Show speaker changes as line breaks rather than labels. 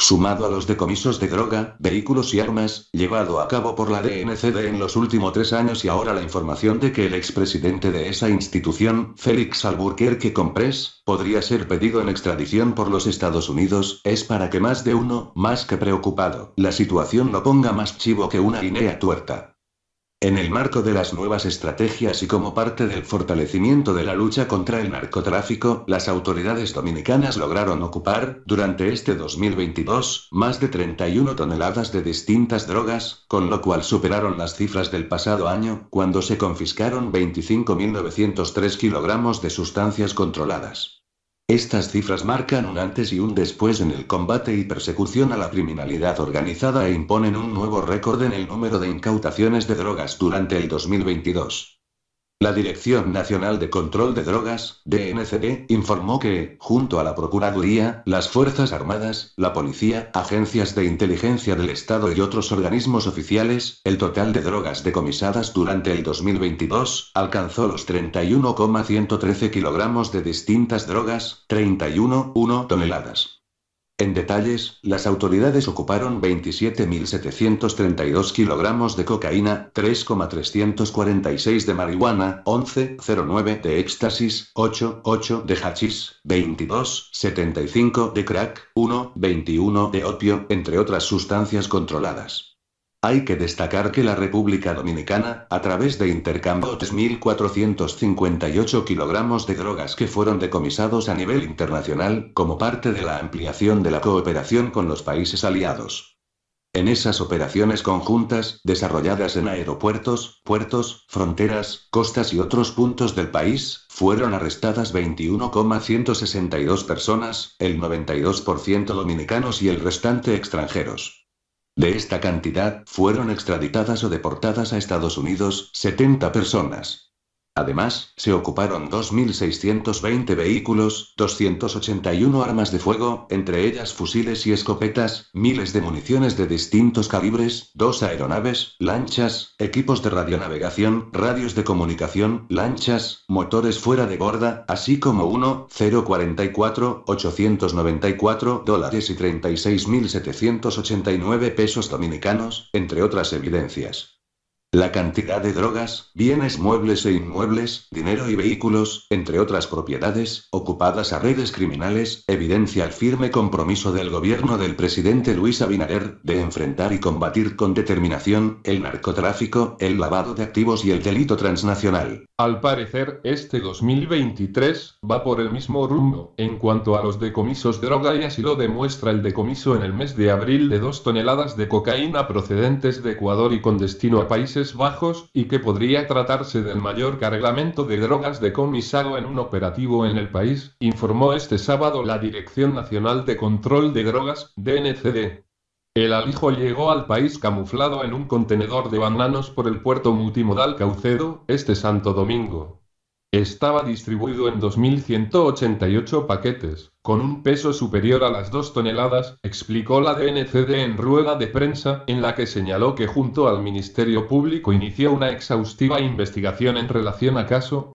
sumado a los decomisos de droga, vehículos y armas, llevado a cabo por la DNCD en los últimos tres años y ahora la información de que el expresidente de esa institución, Félix Alburquerque Comprés, podría ser pedido en extradición por los Estados Unidos, es para que más de uno, más que preocupado, la situación lo ponga más chivo que una guinea tuerta. En el marco de las nuevas estrategias y como parte del fortalecimiento de la lucha contra el narcotráfico, las autoridades dominicanas lograron ocupar, durante este 2022, más de 31 toneladas de distintas drogas, con lo cual superaron las cifras del pasado año, cuando se confiscaron 25.903 kilogramos de sustancias controladas. Estas cifras marcan un antes y un después en el combate y persecución a la criminalidad organizada e imponen un nuevo récord en el número de incautaciones de drogas durante el 2022. La Dirección Nacional de Control de Drogas, DNCD, informó que, junto a la Procuraduría, las Fuerzas Armadas, la Policía, agencias de inteligencia del Estado y otros organismos oficiales, el total de drogas decomisadas durante el 2022 alcanzó los 31,113 kilogramos de distintas drogas, 31,1 toneladas. En detalles, las autoridades ocuparon 27.732 kilogramos de cocaína, 3,346 de marihuana, 11,09 de éxtasis, 8,8 de hachís, 22,75 de crack, 1,21 de opio, entre otras sustancias controladas. Hay que destacar que la República Dominicana, a través de intercambio 3.458 kilogramos de drogas que fueron decomisados a nivel internacional, como parte de la ampliación de la cooperación con los países aliados. En esas operaciones conjuntas, desarrolladas en aeropuertos, puertos, fronteras, costas y otros puntos del país, fueron arrestadas 21,162 personas, el 92% dominicanos y el restante extranjeros. De esta cantidad, fueron extraditadas o deportadas a Estados Unidos, 70 personas. Además, se ocuparon 2.620 vehículos, 281 armas de fuego, entre ellas fusiles y escopetas, miles de municiones de distintos calibres, dos aeronaves, lanchas, equipos de radionavegación, radios de comunicación, lanchas, motores fuera de borda, así como 1.044.894 dólares y 36.789 pesos dominicanos, entre otras evidencias. La cantidad de drogas, bienes muebles e inmuebles, dinero y vehículos, entre otras propiedades, ocupadas a redes criminales, evidencia el firme compromiso del gobierno del presidente Luis Abinader de enfrentar y combatir con determinación el narcotráfico, el lavado de activos y el delito transnacional.
Al parecer, este 2023 va por el mismo rumbo. En cuanto a los decomisos de droga, y así lo demuestra el decomiso en el mes de abril de dos toneladas de cocaína procedentes de Ecuador y con destino a países Bajos, y que podría tratarse del mayor cargamento de drogas decomisado en un operativo en el país, informó este sábado la Dirección Nacional de Control de Drogas, DNCD. El alijo llegó al país camuflado en un contenedor de bananos por el puerto multimodal Caucedo, este Santo Domingo. Estaba distribuido en 2.188 paquetes con un peso superior a las dos toneladas, explicó la DNCD en rueda de prensa, en la que señaló que junto al Ministerio Público inició una exhaustiva investigación en relación a caso,